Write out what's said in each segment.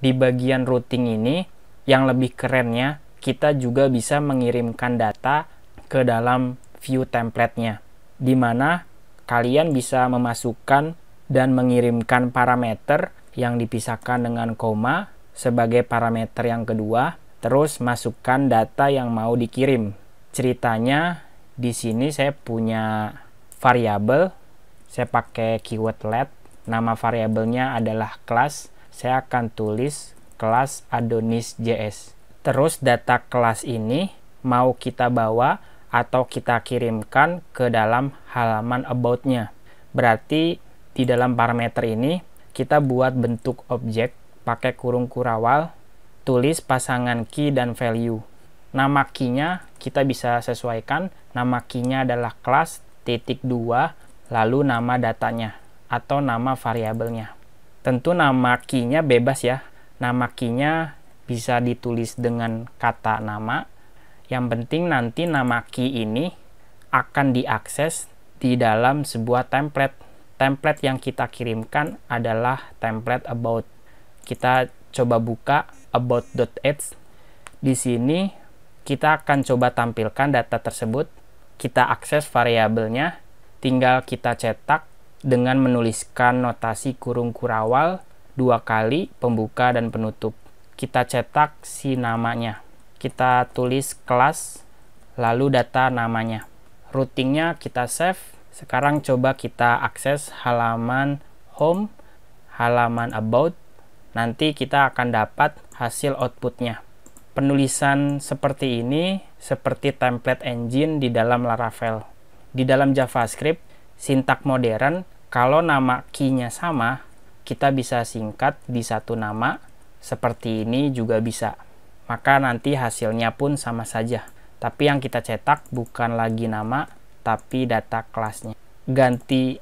di bagian routing ini yang lebih kerennya kita juga bisa mengirimkan data ke dalam view templatenya, di mana kalian bisa memasukkan dan mengirimkan parameter yang dipisahkan dengan koma sebagai parameter yang kedua terus masukkan data yang mau dikirim. Ceritanya di sini saya punya variabel, saya pakai keyword let, nama variabelnya adalah class saya akan tulis kelas Adonis JS. Terus data kelas ini mau kita bawa atau kita kirimkan ke dalam halaman about-nya. Berarti di dalam parameter ini kita buat bentuk objek pakai kurung kurawal, tulis pasangan key dan value. Nama key-nya kita bisa sesuaikan, nama key-nya adalah kelas titik dua lalu nama datanya atau nama variabelnya. Tentu nama key-nya bebas ya. Nama key-nya bisa ditulis dengan kata nama. Yang penting nanti nama key ini akan diakses di dalam sebuah template. Template yang kita kirimkan adalah template about. Kita coba buka about.h. Di sini kita akan coba tampilkan data tersebut. Kita akses variabelnya, tinggal kita cetak dengan menuliskan notasi kurung kurawal dua kali pembuka dan penutup. Kita cetak si namanya. Kita tulis kelas, lalu data namanya. Routingnya kita save. Sekarang coba kita akses halaman home, halaman about. Nanti kita akan dapat hasil outputnya. Penulisan seperti ini seperti template engine di dalam Laravel. Di dalam JavaScript, sintak modern kalau nama key-nya sama, kita bisa singkat di satu nama, seperti ini juga bisa. Maka nanti hasilnya pun sama saja. Tapi yang kita cetak bukan lagi nama, tapi data kelasnya. Ganti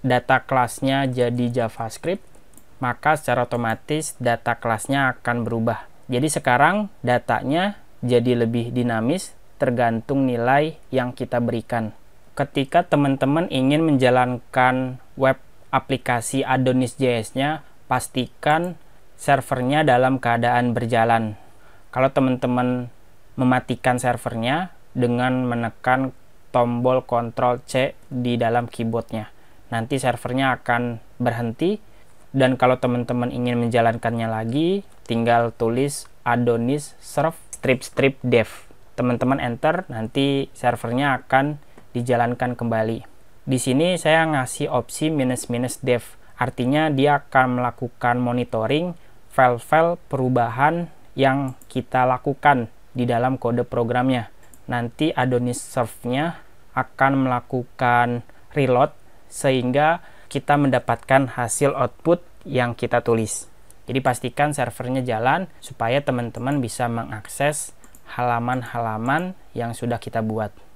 data kelasnya jadi JavaScript, maka secara otomatis data kelasnya akan berubah. Jadi sekarang datanya jadi lebih dinamis tergantung nilai yang kita berikan ketika teman-teman ingin menjalankan web aplikasi Adonis js nya pastikan servernya dalam keadaan berjalan. Kalau teman-teman mematikan servernya dengan menekan tombol Ctrl C di dalam keyboardnya, nanti servernya akan berhenti. Dan kalau teman-teman ingin menjalankannya lagi, tinggal tulis adonis serve strip strip dev. Teman-teman enter, nanti servernya akan dijalankan kembali. Di sini saya ngasih opsi minus-minus dev, artinya dia akan melakukan monitoring file-file perubahan yang kita lakukan di dalam kode programnya. Nanti Adonis serve-nya akan melakukan reload sehingga kita mendapatkan hasil output yang kita tulis. Jadi pastikan servernya jalan supaya teman-teman bisa mengakses halaman-halaman yang sudah kita buat.